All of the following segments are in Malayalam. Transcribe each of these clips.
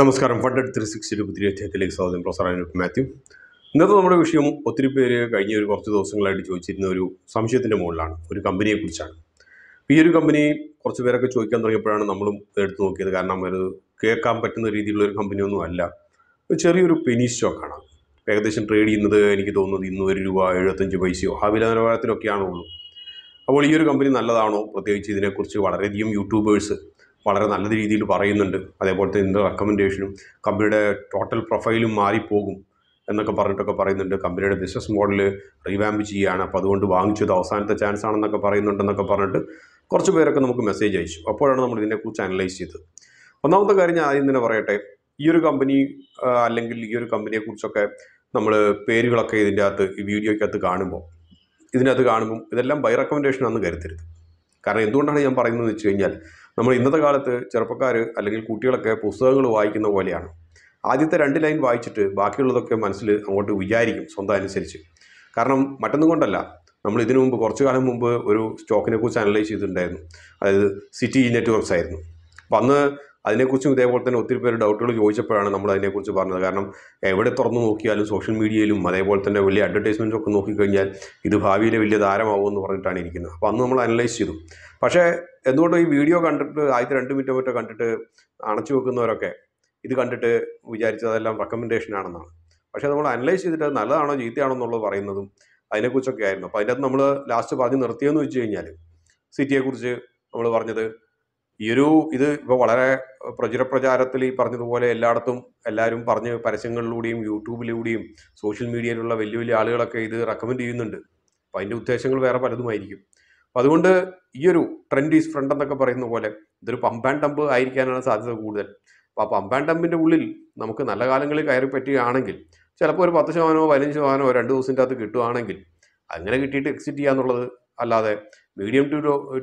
നമസ്കാരം ഫണ്ടഡ് ത്രീ സിക്സ്റ്റി ഇരുപത്തി അധ്യായത്തിലേക്ക് സ്വാഗതം പ്രൊഫസർ അനുപ് മാത്യു ഇന്നത്തെ നമ്മുടെ വിഷയം ഒത്തിരി പേര് കഴിഞ്ഞ ഒരു കുറച്ച് ദിവസങ്ങളായിട്ട് ചോദിച്ചിരുന്ന ഒരു സംശയത്തിൻ്റെ മുകളിലാണ് ഒരു കമ്പനിയെക്കുറിച്ചാണ് ഈ ഒരു കമ്പനി കുറച്ച് പേരൊക്കെ ചോദിക്കാൻ തുടങ്ങിയപ്പോഴാണ് നമ്മളും എടുത്തു നോക്കിയത് കാരണം അത് കേൾക്കാൻ പറ്റുന്ന രീതിയിലുള്ള ഒരു കമ്പനിയൊന്നും അല്ല ചെറിയൊരു പെനി സ്റ്റോക്കാണ് ഏകദേശം ട്രേഡ് ചെയ്യുന്നത് എനിക്ക് തോന്നുന്നത് ഇന്ന് ഒരു രൂപ എഴുപത്തഞ്ച് പൈസയോ ആ വില നിലവാരത്തിലൊക്കെയാണുള്ളൂ അപ്പോൾ ഈ ഒരു കമ്പനി നല്ലതാണോ പ്രത്യേകിച്ച് ഇതിനെക്കുറിച്ച് വളരെയധികം യൂട്യൂബേഴ്സ് വളരെ നല്ല രീതിയിൽ പറയുന്നുണ്ട് അതേപോലെ തന്നെ എന്തോ റെക്കമെൻഡേഷനും കമ്പനിയുടെ ടോട്ടൽ പ്രൊഫൈലും മാറിപ്പോകും എന്നൊക്കെ പറഞ്ഞിട്ടൊക്കെ പറയുന്നുണ്ട് കമ്പനിയുടെ ബിസിനസ് മോഡൽ റീവാമ്പ് ചെയ്യുകയാണ് അപ്പോൾ അതുകൊണ്ട് വാങ്ങിച്ചത് അവസാനത്തെ ചാൻസ് ആണെന്നൊക്കെ പറയുന്നുണ്ടെന്നൊക്കെ പറഞ്ഞിട്ട് കുറച്ച് പേരൊക്കെ നമുക്ക് മെസ്സേജ് അയച്ചു അപ്പോഴാണ് നമ്മൾ ഇതിനെക്കുറിച്ച് അനലൈസ് ചെയ്തത് ഒന്നാമത്തെ കാര്യം ഞാൻ ആദ്യം തന്നെ പറയട്ടെ ഈ ഒരു കമ്പനി അല്ലെങ്കിൽ ഈ ഒരു കമ്പനിയെക്കുറിച്ചൊക്കെ നമ്മൾ പേരുകളൊക്കെ ഇതിൻ്റെ അകത്ത് ഈ വീഡിയോയ്ക്കകത്ത് കാണുമ്പോൾ ഇതിനകത്ത് കാണുമ്പോൾ ഇതെല്ലാം ബൈ റെക്കമെൻഡേഷൻ ആണെന്ന് കരുതരുത് കാരണം എന്തുകൊണ്ടാണ് ഞാൻ പറയുന്നത് വെച്ച് കഴിഞ്ഞാൽ നമ്മൾ ഇന്നത്തെ കാലത്ത് ചെറുപ്പക്കാർ അല്ലെങ്കിൽ കുട്ടികളൊക്കെ പുസ്തകങ്ങൾ വായിക്കുന്ന പോലെയാണ് ആദ്യത്തെ രണ്ട് ലൈൻ വായിച്ചിട്ട് ബാക്കിയുള്ളതൊക്കെ മനസ്സിൽ അങ്ങോട്ട് വിചാരിക്കും സ്വന്തം അനുസരിച്ച് കാരണം മറ്റൊന്നും കൊണ്ടല്ല നമ്മൾ ഇതിനു മുമ്പ് കുറച്ചു കാലം മുമ്പ് ഒരു സ്റ്റോക്കിനെ കുറിച്ച് അനലൈസ് ചെയ്തിട്ടുണ്ടായിരുന്നു അതായത് സിറ്റി നെറ്റ്വർക്ക്സ് ആയിരുന്നു അപ്പം അന്ന് അതിനെക്കുറിച്ചും ഇതേപോലെ തന്നെ ഒത്തിരി പേര് ഡൗട്ടുകൾ ചോദിച്ചപ്പോഴാണ് നമ്മൾ അതിനെക്കുറിച്ച് പറഞ്ഞത് കാരണം എവിടെ തുറന്നു നോക്കിയാലും സോഷ്യൽ മീഡിയയിലും അതേപോലെ തന്നെ വലിയ അഡ്വർടൈസ്മെൻറ്റ് ഒക്കെ നോക്കിക്കഴിഞ്ഞാൽ ഇത് ഭാവിയിലെ വലിയ താരമാവുമെന്ന് പറഞ്ഞിട്ടാണ് ഇരിക്കുന്നത് അപ്പോൾ അന്ന് നമ്മൾ അനലൈസ് ചെയ്തു പക്ഷേ എന്തുകൊണ്ടും ഈ വീഡിയോ കണ്ടിട്ട് ആദ്യത്തെ രണ്ട് മിനിറ്റ് മറ്റോ കണ്ടിട്ട് അണച്ചു വെക്കുന്നവരൊക്കെ ഇത് കണ്ടിട്ട് വിചാരിച്ചതെല്ലാം റെക്കമെൻഡേഷൻ ആണെന്നാണ് പക്ഷേ നമ്മൾ അനലൈസ് ചെയ്തിട്ട് നല്ലതാണോ ജീത്തയാണോ എന്നുള്ളത് പറയുന്നതും അതിനെക്കുറിച്ചൊക്കെ ആയിരുന്നു അപ്പോൾ അതിൻ്റെ അകത്ത് നമ്മൾ ലാസ്റ്റ് പറഞ്ഞ് നിർത്തിയെന്ന് വെച്ച് കഴിഞ്ഞാൽ സിറ്റിയെക്കുറിച്ച് നമ്മൾ പറഞ്ഞത് ഈ ഒരു ഇത് ഇപ്പോൾ വളരെ പ്രചുര പ്രചാരത്തിൽ ഈ പറഞ്ഞതുപോലെ എല്ലായിടത്തും എല്ലാവരും പറഞ്ഞ് പരസ്യങ്ങളിലൂടെയും യൂട്യൂബിലൂടെയും സോഷ്യൽ മീഡിയയിലുള്ള വലിയ വലിയ ആളുകളൊക്കെ ഇത് റെക്കമെൻഡ് ചെയ്യുന്നുണ്ട് അപ്പോൾ അതിൻ്റെ ഉദ്ദേശങ്ങൾ വേറെ പലതുമായിരിക്കും അപ്പോൾ അതുകൊണ്ട് ഈ ഒരു ട്രെൻഡ് ഈസ് ഫ്രണ്ട് എന്നൊക്കെ പറയുന്ന പോലെ ഇതൊരു പമ്പ് ആൻഡ് ഡംപ് ആയിരിക്കാനാണ് സാധ്യത കൂടുതൽ അപ്പോൾ ആ പമ്പ് ആൻഡ് ഡംപിൻ്റെ ഉള്ളിൽ നമുക്ക് നല്ല കാലങ്ങളിൽ കയറി പറ്റുകയാണെങ്കിൽ ചിലപ്പോൾ ഒരു പത്ത് ശതമാനമോ പതിനഞ്ച് ശതമാനമോ രണ്ട് ദിവസത്തിൻ്റെ അകത്ത് കിട്ടുകയാണെങ്കിൽ അങ്ങനെ കിട്ടിയിട്ട് എക്സിറ്റ് ചെയ്യാന്നുള്ളത് അല്ലാതെ medium to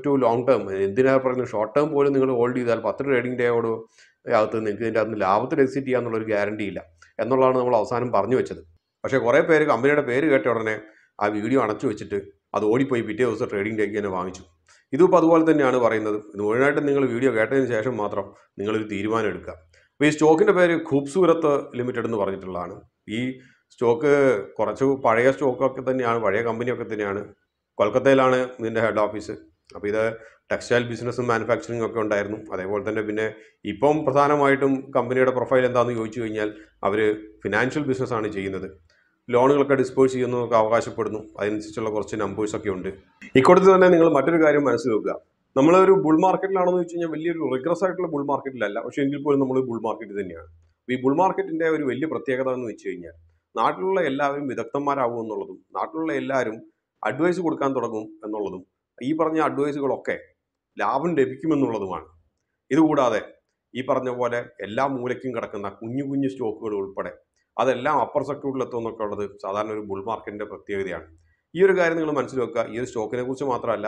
to long term എന്തിനാണ് പറയുന്നത് ഷോർട്ട് ടേം പോലും നിങ്ങൾ ഹോൾഡ് ചെയ്താൽ പത്ത് ട്രേഡിംഗ് ഡേയോട് അകത്ത് നിങ്ങൾക്ക് ഇതിൻ്റെ അകത്ത് ലാഭത്തിൽ എക്സിറ്റ് ചെയ്യാന്നുള്ളൊരു ഗ്യാരണ്ടി ഇല്ല എന്നുള്ളതാണ് നമ്മൾ അവസാനം പറഞ്ഞു വെച്ചത് പക്ഷേ കുറേ പേര് കമ്പനിയുടെ പേര് കേട്ട ഉടനെ ആ വീഡിയോ അണച്ചു വെച്ചിട്ട് അത് ഓടിപ്പോയി പിറ്റേ ദിവസം ട്രേഡിംഗ് ഡേക്ക് തന്നെ വാങ്ങിച്ചു ഇതിപ്പോൾ അതുപോലെ തന്നെയാണ് പറയുന്നത് മുഴുവനായിട്ട് നിങ്ങൾ വീഡിയോ കേട്ടതിന് ശേഷം മാത്രം നിങ്ങളൊരു തീരുമാനം എടുക്കുക അപ്പോൾ ഈ സ്റ്റോക്കിൻ്റെ പേര് ഖൂബ്സൂരത്ത് ലിമിറ്റഡ് എന്ന് പറഞ്ഞിട്ടുള്ളതാണ് ഈ സ്റ്റോക്ക് കുറച്ച് പഴയ സ്റ്റോക്കൊക്കെ തന്നെയാണ് പഴയ കമ്പനിയൊക്കെ തന്നെയാണ് കൊൽക്കത്തയിലാണ് ഇതിൻ്റെ ഹെഡ് ഓഫീസ് അപ്പോൾ ഇത് ടെക്സ്റ്റൈൽ ബിസിനസ്സും മാനുഫാക്ചറിംഗ് ഒക്കെ ഉണ്ടായിരുന്നു അതേപോലെ തന്നെ പിന്നെ ഇപ്പം പ്രധാനമായിട്ടും കമ്പനിയുടെ പ്രൊഫൈൽ എന്താണെന്ന് ചോദിച്ചു കഴിഞ്ഞാൽ അവർ ഫിനാൻഷ്യൽ ബിസിനസ്സാണ് ചെയ്യുന്നത് ലോണുകളൊക്കെ ഡിസ്പോസ് ചെയ്യുന്നതൊക്കെ അവകാശപ്പെടുന്നു അതിനനുസരിച്ചുള്ള കുറച്ച് നമ്പേഴ്സൊക്കെ ഉണ്ട് ഇക്കൂട്ടത്തിൽ തന്നെ നിങ്ങൾ മറ്റൊരു കാര്യം മനസ്സിൽ വെക്കുക നമ്മളൊരു ബുൾ മാർക്കറ്റിലാണെന്ന് എന്ന് വെച്ച് കഴിഞ്ഞാൽ വലിയൊരു റിഗ്രസ് ആയിട്ടുള്ള ബുൾ മാർക്കറ്റിലല്ല പക്ഷേ എങ്കിൽ പോലും നമ്മൾ ബുൾ മാർക്കറ്റ് തന്നെയാണ് ഈ ബുൾ മാർക്കറ്റിൻ്റെ ഒരു വലിയ പ്രത്യേകത എന്ന് വെച്ച് കഴിഞ്ഞാൽ നാട്ടിലുള്ള എല്ലാവരും വിദഗ്ധന്മാരാകുമെന്നുള്ളതും എന്നുള്ളതും നാട്ടിലുള്ള എല്ലാവരും അഡ്വൈസ് കൊടുക്കാൻ തുടങ്ങും എന്നുള്ളതും ഈ പറഞ്ഞ അഡ്വൈസുകളൊക്കെ ലാഭം ലഭിക്കുമെന്നുള്ളതുമാണ് ഇതുകൂടാതെ ഈ പറഞ്ഞ പോലെ എല്ലാ മൂലയ്ക്കും കിടക്കുന്ന കുഞ്ഞു കുഞ്ഞു സ്റ്റോക്കുകൾ ഉൾപ്പെടെ അതെല്ലാം അപ്പർ സെക്യൂരിറ്റിലെത്തുമെന്നൊക്കെ ഉള്ളത് സാധാരണ ഒരു ബുൾ മാർക്കറ്റിൻ്റെ പ്രത്യേകതയാണ് ഈ ഒരു കാര്യം നിങ്ങൾ മനസ്സിൽ വെക്കുക ഈ ഒരു സ്റ്റോക്കിനെ കുറിച്ച് മാത്രമല്ല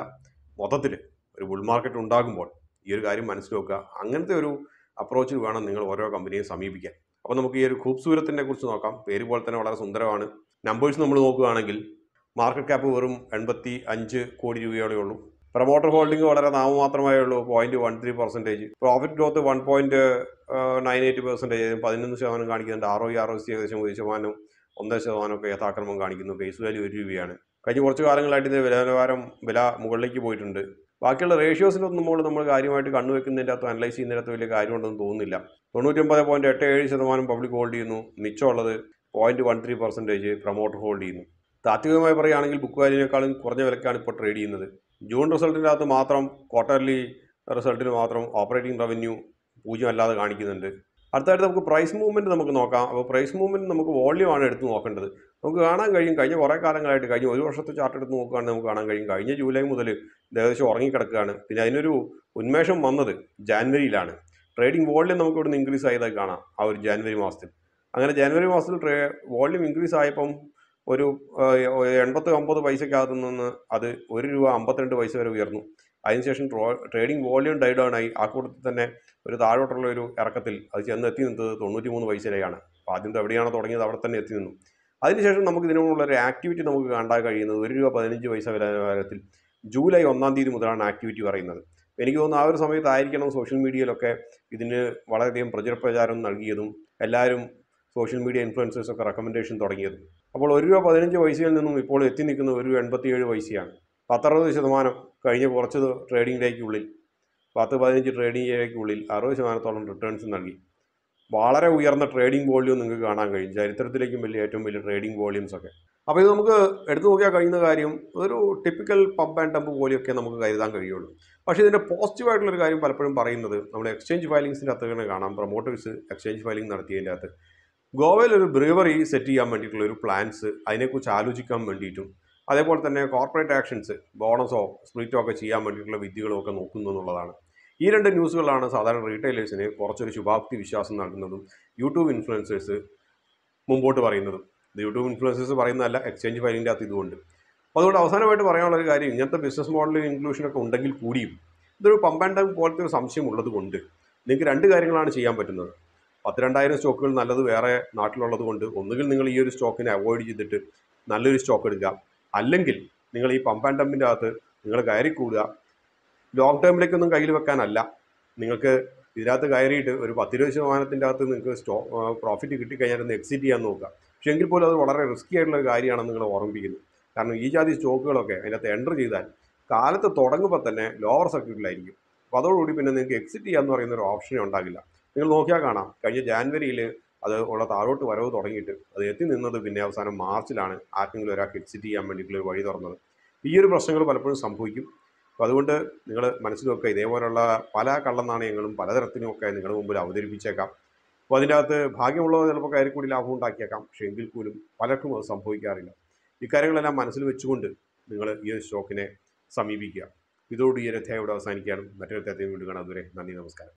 മൊത്തത്തിൽ ഒരു ബുൾ മാർക്കറ്റ് ഉണ്ടാകുമ്പോൾ ഈ ഒരു കാര്യം മനസ്സിൽ വെക്കുക അങ്ങനത്തെ ഒരു അപ്രോച്ചിൽ വേണം നിങ്ങൾ ഓരോ കമ്പനിയെ സമീപിക്കാൻ അപ്പോൾ നമുക്ക് ഈ ഒരു ഖൂബ്സൂരത്തിനെ കുറിച്ച് നോക്കാം പേര് പോലെ തന്നെ വളരെ സുന്ദരമാണ് നമ്പേഴ്സ് നമ്മൾ നോക്കുകയാണെങ്കിൽ മാർക്കറ്റ് ക്യാപ്പ് വെറും എൺപത്തി അഞ്ച് കോടി രൂപയോളേ ഉള്ളൂ പ്രൊമോട്ടർ ഹോൾഡിംഗ് വളരെ നാമമാത്രമായേ ഉള്ളൂ point one three percentage profit growth one point nine eight percentage പതിനൊന്ന് ശതമാനം കാണിക്കുന്നുണ്ട് ആറോ ഒ സി ഏകദേശം ഒരു ശതമാനം ഒന്നര ശതമാനം ഒക്കെ യഥാക്രമം കാണിക്കുന്നു ഫേസ് വാല്യൂ ഒരു രൂപയാണ് കഴിഞ്ഞ കുറച്ച് കാലങ്ങളായിട്ട് ഇതിൻ്റെ വിലവാരം വില മുകളിലേക്ക് പോയിട്ടുണ്ട് ബാക്കിയുള്ള റേഷ്യോസിലൊന്നും നമ്മൾ നമ്മൾ കാര്യമായിട്ട് കണ്ണുവെക്കുന്നതിൻ്റെ അകത്ത് അനലൈസ് ചെയ്യുന്നതിനകത്ത് വലിയ കാര്യമുണ്ടെന്ന് തോന്നുന്നില്ല തൊണ്ണൂറ്റൊമ്പത് പോയിന്റ് എട്ട് ഏഴ് ശതമാനം പബ്ലിക് ഹോൾഡ് ചെയ്യുന്നു മിച്ചമുള്ളത് point one three percentage promoter hold ചെയ്യുന്നു താത്വികമായി പറയുകയാണെങ്കിൽ ബുക്ക് വാല്യൂവിനേക്കാളും കുറഞ്ഞ വിലക്കാണ് ഇപ്പോൾ ട്രേഡ് ചെയ്യുന്നത് ജൂൺ റിസൾട്ടിൻ്റെ അകത്ത് മാത്രം ക്വാർട്ടർലി റിസൾട്ടിന് മാത്രം ഓപ്പറേറ്റിംഗ് റവന്യൂ പൂജ്യം അല്ലാതെ കാണിക്കുന്നുണ്ട് അടുത്തായിട്ട് നമുക്ക് പ്രൈസ് മൂവ്മെൻറ്റ് നമുക്ക് നോക്കാം അപ്പോൾ പ്രൈസ് മൂവ്മെൻറ്റ് നമുക്ക് ആണ് എടുത്ത് നോക്കേണ്ടത് നമുക്ക് കാണാൻ കഴിയും കഴിഞ്ഞ കുറേ കാലങ്ങളായിട്ട് കഴിഞ്ഞ ഒരു വർഷത്തെ ചാർട്ട് എടുത്ത് നോക്കുകയാണെങ്കിൽ നമുക്ക് കാണാൻ കഴിയും കഴിഞ്ഞ ജൂലൈ മുതൽ ഏകദേശം ഉറങ്ങിക്കിടക്കുകയാണ് പിന്നെ അതിനൊരു ഉന്മേഷം വന്നത് ജാനുവരിയിലാണ് ട്രേഡിംഗ് വോളിയം നമുക്ക് ഇവിടുന്ന് ഇൻക്രീസ് ആയതായി കാണാം ആ ഒരു ജാനുവരി മാസത്തിൽ അങ്ങനെ ജാനുവരി മാസത്തിൽ ട്രേ വോളിയം ഇൻക്രീസ് ആയപ്പം ഒരു എൺപത്തി ഒമ്പത് പൈസക്കകത്തു നിന്ന് അത് ഒരു രൂപ അമ്പത്തിരണ്ട് പൈസ വരെ ഉയർന്നു അതിനുശേഷം ട്രേഡിംഗ് വോളിയം ഡൈഡൗൺ ആയി ആ കൂട്ടത്തിൽ തന്നെ ഒരു താഴോട്ടുള്ള ഒരു ഇറക്കത്തിൽ അത് ചെന്ന് എത്തി നിന്നത് തൊണ്ണൂറ്റി മൂന്ന് വരെയാണ് അപ്പോൾ ആദ്യം എവിടെയാണ് തുടങ്ങിയത് അവിടെ തന്നെ എത്തി നിന്നു അതിനുശേഷം നമുക്ക് ഇതിനോടുള്ള ഒരു ആക്ടിവിറ്റി നമുക്ക് കണ്ടാൽ കഴിയുന്നത് ഒരു രൂപ പതിനഞ്ച് പൈസ വിലവാരത്തിൽ ജൂലൈ ഒന്നാം തീയതി മുതലാണ് ആക്ടിവിറ്റി പറയുന്നത് എനിക്ക് തോന്നുന്നു ആ ഒരു സമയത്തായിരിക്കണം സോഷ്യൽ മീഡിയയിലൊക്കെ ഇതിന് വളരെയധികം പ്രചരപ്രചാരം നൽകിയതും എല്ലാവരും സോഷ്യൽ മീഡിയ ഇൻഫ്ലുവൻസേഴ്സൊക്കെ റെക്കമെൻഡേഷൻ തുടങ്ങിയതും അപ്പോൾ ഒരു രൂപ പതിനഞ്ച് പൈസയിൽ നിന്നും ഇപ്പോൾ എത്തി നിൽക്കുന്ന ഒരു രൂപ എൺപത്തിയേഴ് പൈസയാണ് പത്തറുപത് ശതമാനം കഴിഞ്ഞ കുറച്ചത് ട്രേഡിംഗ് ഡേക്കുള്ളിൽ പത്ത് പതിനഞ്ച് ട്രേഡിംഗ് ഡേക്കുള്ളിൽ അറുപത് ശതമാനത്തോളം റിട്ടേൺസ് നൽകി വളരെ ഉയർന്ന ട്രേഡിംഗ് വോള്യൂം നിങ്ങൾക്ക് കാണാൻ കഴിയും ചരിത്രത്തിലേക്കും വലിയ ഏറ്റവും വലിയ ട്രേഡിംഗ് വോള്യൂംസ് ഒക്കെ അപ്പോൾ ഇത് നമുക്ക് എടുത്തു നോക്കിയാൽ കഴിയുന്ന കാര്യം ഒരു ടിപ്പിക്കൽ പമ്പ് ആൻഡ് ഡംപ് പോലെയൊക്കെ നമുക്ക് കരുതാൻ കഴിയുള്ളൂ പക്ഷേ ഇതിൻ്റെ പോസിറ്റീവായിട്ടുള്ളൊരു കാര്യം പലപ്പോഴും പറയുന്നത് നമ്മൾ എക്സ്ചേഞ്ച് ഫയലിങ്സിൻ്റെ അകത്ത് തന്നെ കാണാം പ്രൊമോട്ടേഴ്സ് എക്സ്ചേഞ്ച് ഫയലിംഗ് നടത്തിയതിൻ്റെ അകത്ത് ഗോവയിൽ ഒരു ബ്രീവറി സെറ്റ് ചെയ്യാൻ വേണ്ടിയിട്ടുള്ള ഒരു പ്ലാൻസ് അതിനെക്കുറിച്ച് ആലോചിക്കാൻ വേണ്ടിയിട്ടും അതേപോലെ തന്നെ കോർപ്പറേറ്റ് ആക്ഷൻസ് ബോണസോ സ്പ്ലിറ്റോ ഒക്കെ ചെയ്യാൻ വേണ്ടിയിട്ടുള്ള വിദ്യകളും ഒക്കെ നോക്കുന്നു എന്നുള്ളതാണ് ഈ രണ്ട് ന്യൂസുകളാണ് സാധാരണ റീറ്റെയിലേഴ്സിന് കുറച്ചൊരു ശുഭാപ്തി വിശ്വാസം നൽകുന്നതും യൂട്യൂബ് ഇൻഫ്ലുവൻസേഴ്സ് മുമ്പോട്ട് പറയുന്നതും യൂട്യൂബ് ഇൻഫ്ലുവൻസേഴ്സ് പറയുന്നതല്ല എക്സ്ചേഞ്ച് ഫയലിൻ്റെ അകത്ത് ഇതുകൊണ്ട് അപ്പോൾ അതുകൊണ്ട് അവസാനമായിട്ട് പറയാനുള്ള ഒരു കാര്യം ഇങ്ങനത്തെ ബിസിനസ് മോഡലിൽ ഇൻക്ലൂഷനൊക്കെ ഉണ്ടെങ്കിൽ കൂടിയും ഇതൊരു പമ്പാൻഡ് പോലത്തെ ഒരു സംശയം ഉള്ളത് കൊണ്ട് നിങ്ങൾക്ക് രണ്ട് കാര്യങ്ങളാണ് ചെയ്യാൻ പറ്റുന്നത് രണ്ടായിരം സ്റ്റോക്കുകൾ നല്ലത് വേറെ നാട്ടിലുള്ളത് കൊണ്ട് ഒന്നുകിൽ നിങ്ങൾ ഈ ഒരു സ്റ്റോക്കിനെ അവോയ്ഡ് ചെയ്തിട്ട് നല്ലൊരു സ്റ്റോക്ക് എടുക്കുക അല്ലെങ്കിൽ നിങ്ങൾ ഈ പമ്പ് ആൻഡ് ഡമ്പിൻ്റെ അകത്ത് നിങ്ങൾ കയറി കൂടുക ലോങ് ടേമിലേക്കൊന്നും കയ്യിൽ വെക്കാനല്ല നിങ്ങൾക്ക് ഇതിനകത്ത് കയറിയിട്ട് ഒരു പത്തിരുപത് ശതമാനത്തിൻ്റെ അകത്ത് നിങ്ങൾക്ക് സ്റ്റോ പ്രോഫിറ്റ് കിട്ടിക്കഴിഞ്ഞാൽ ഒന്ന് എക്സിറ്റ് ചെയ്യാൻ നോക്കുക പക്ഷേ എങ്കിൽ പോലും അത് വളരെ റിസ്കി ആയിട്ടുള്ള ഒരു കാര്യമാണ് നിങ്ങൾ ഓർമ്മിപ്പിക്കുന്നത് കാരണം ഈ ജാതി സ്റ്റോക്കുകളൊക്കെ അതിനകത്ത് എൻ്റർ ചെയ്താൽ കാലത്ത് തുടങ്ങുമ്പോൾ തന്നെ ലോവർ സർക്യൂട്ടിലായിരിക്കും അപ്പോൾ അതോടുകൂടി പിന്നെ നിങ്ങൾക്ക് എക്സിറ്റ് ചെയ്യാന്ന് പറയുന്ന ഒരു ഓപ്ഷനേ ഉണ്ടാകില്ല നിങ്ങൾ നോക്കിയാൽ കാണാം കഴിഞ്ഞ ജാനുവരിയിൽ അത് ഉള്ള താഴോട്ട് വരവ് തുടങ്ങിയിട്ട് അത് എത്തി നിന്നത് പിന്നെ അവസാനം മാർച്ചിലാണ് ആർക്കെങ്കിലും ഒരാൾക്ക് എക്സിറ്റ് ചെയ്യാൻ വേണ്ടിയിട്ടുള്ള ഒരു വഴി തുറന്നത് ഈ ഒരു പ്രശ്നങ്ങൾ പലപ്പോഴും സംഭവിക്കും അപ്പോൾ അതുകൊണ്ട് നിങ്ങൾ മനസ്സിൽ നോക്കുക ഇതേപോലുള്ള പല കള്ളനാണയങ്ങളും പലതരത്തിനും ഒക്കെ നിങ്ങളുടെ മുമ്പിൽ അവതരിപ്പിച്ചേക്കാം അപ്പോൾ അതിൻ്റെ അകത്ത് ഭാഗ്യമുള്ളത് ചിലപ്പോൾ കയറി കൂടി ലാഭം ഉണ്ടാക്കിയേക്കാം പക്ഷേ എങ്കിൽ പോലും പലർക്കും അത് സംഭവിക്കാറില്ല ഇക്കാര്യങ്ങളെല്ലാം മനസ്സിൽ വെച്ചുകൊണ്ട് നിങ്ങൾ ഈ ഒരു സ്റ്റോക്കിനെ സമീപിക്കുക ഇതോട് ഈ ഒരു അധ്യായം ഇവിടെ അവസാനിക്കുകയാണ് മറ്റൊരു അധ്യായം വീണ്ടും കാണാം അതുവരെ നന്ദി നമസ്കാരം